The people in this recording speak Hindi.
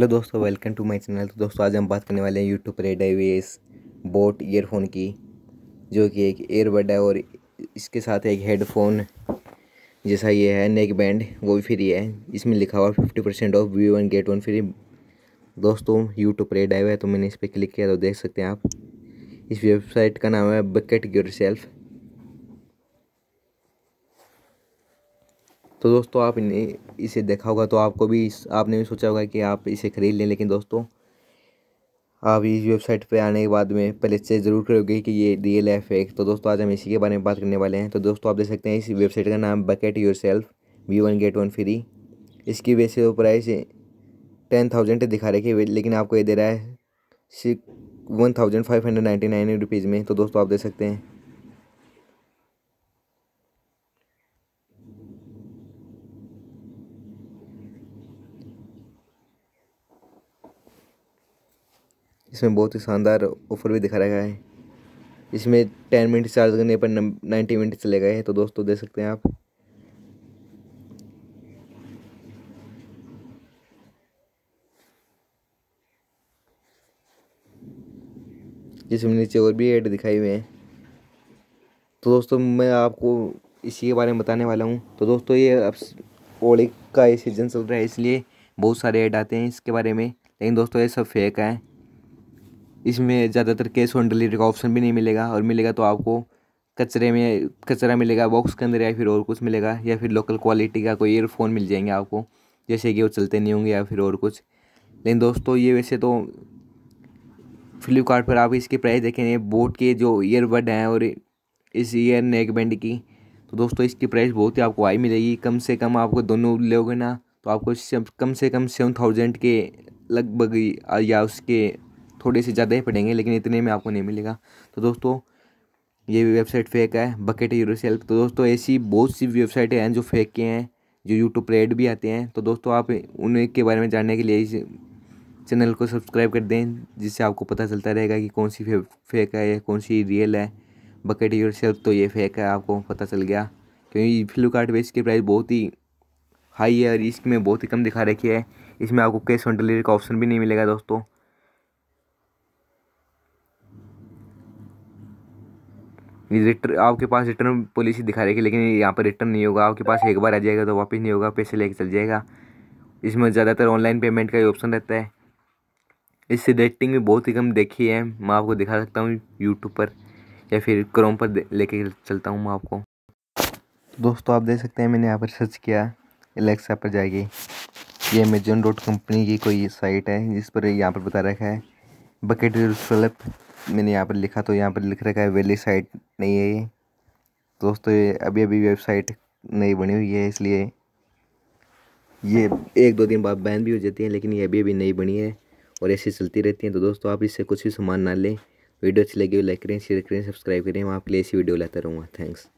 हेलो दोस्तों वेलकम टू माय चैनल तो दोस्तों आज हम बात करने वाले हैं यूट्यूब पर डाइवेस बोट ईयरफोन की जो कि एक एयरबड है और इसके साथ एक हेडफोन जैसा ये है नेक बैंड वो भी फ्री है इसमें लिखा हुआ fifty percent off buy one get one free दोस्तों यूट्यूब पर आई है तो मैंने इस पर क्लिक किया तो देख सकते हैं आप इस वेबसाइट का नाम है बकेट योर सेल्फ़ तो दोस्तों आपने इसे देखा होगा तो आपको भी आपने भी सोचा होगा कि आप इसे ख़रीद लें लेकिन दोस्तों आप इस वेबसाइट पर आने के बाद में पहले चेक ज़रूर करोगे कि ये रियल है फेक तो दोस्तों आज हम इसी के बारे में बात करने वाले हैं तो दोस्तों आप देख सकते हैं इस वेबसाइट का नाम bucket yourself buy one get one free इसकी वजह से प्राइस टेन थाउजेंड दिखा रहे है लेकिन आपको ये दे रहा है six one thousand five hundred ninety nine rupees में तो दोस्तों आप देख सकते हैं इसमें बहुत ही शानदार ऑफर भी दिखा रखा है इसमें टेन मिनट चार्ज करने पर नाइन्टी मिनट चले गए हैं तो दोस्तों देख सकते हैं आप जिसमें नीचे और भी ऐड दिखाए हुए हैं तो दोस्तों मैं आपको इसी के बारे में बताने वाला हूँ तो दोस्तों ये अब ओड़ी का ये सीज़न चल रहा है इसलिए बहुत सारे ऐड आते हैं इसके बारे में लेकिन दोस्तों ये सब फेक है इसमें ज़्यादातर कैश ऑन डिलीवरी का ऑप्शन भी नहीं मिलेगा और मिलेगा तो आपको कचरे में कचरा मिलेगा बॉक्स के अंदर या फिर और कुछ मिलेगा या फिर लोकल क्वालिटी का कोई ईयरफोन मिल जाएंगे आपको जैसे कि वो चलते नहीं होंगे या फिर और कुछ लेकिन दोस्तों ये वैसे तो फ्लिपकार्ट आप इसके प्राइस देखेंगे बोट के जो ईयरबड हैं और इस ईयर नेक बैंड की तो दोस्तों इसकी प्राइस बहुत ही आपको हाई मिलेगी कम से कम आपको दोनों लोगे ना तो आपको कम से कम सेवन थाउजेंड के लगभग या उसके थोड़े से ज़्यादा ही पड़ेंगे लेकिन इतने में आपको नहीं मिलेगा तो दोस्तों ये वेबसाइट फेक है बकेट यूरो तो दोस्तों ऐसी बहुत सी वेबसाइटें हैं जो फेक के हैं जो यूट्यूब पर एड भी आते हैं तो दोस्तों आप उनके बारे में जानने के लिए इस चैनल को सब्सक्राइब कर दें जिससे आपको पता चलता रहेगा कि कौन सी फे, फेक है या कौन सी रियल है बकेट यूर तो ये फेक है आपको पता चल गया क्योंकि फ्लिपकार्ट पर इसकी प्राइस बहुत ही हाई है और इसमें बहुत ही कम दिखा रखी है इसमें आपको कैश ऑन डिलीवरी का ऑप्शन भी नहीं मिलेगा दोस्तों रिटर्न आपके पास रिटर्न पॉलिसी दिखा रही है लेकिन यहाँ पर रिटर्न नहीं होगा आपके पास एक बार आ जाएगा तो वापस नहीं होगा पैसे लेके चल जाएगा इसमें ज़्यादातर ऑनलाइन पेमेंट का ही ऑप्शन रहता है इससे रेटिंग भी बहुत ही कम देखी है मैं आपको दिखा सकता हूँ यूट्यूब पर या फिर क्रोम पर लेके चलता हूँ मैं आपको दोस्तों आप देख सकते हैं मैंने यहाँ पर सर्च किया एलेक्सा पर जाएगी ये अमेजोन डॉट कंपनी की कोई साइट है जिस पर यहाँ पर बता रखा है बकेट रिलप मैंने यहाँ पर लिखा तो यहाँ पर लिख रखा है वैली साइट नहीं है ये दोस्तों ये अभी अभी वेबसाइट नहीं बनी हुई है इसलिए ये एक दो दिन बाद बैन भी हो जाती है लेकिन ये अभी अभी नई बनी है और ऐसी चलती रहती हैं तो दोस्तों आप इससे कुछ भी सामान ना लें वीडियो अच्छी लगी हो लाइक करें शेयर करें सब्सक्राइब करें मैं आपके लिए ऐसी वीडियो लाता रहूँगा थैंक्स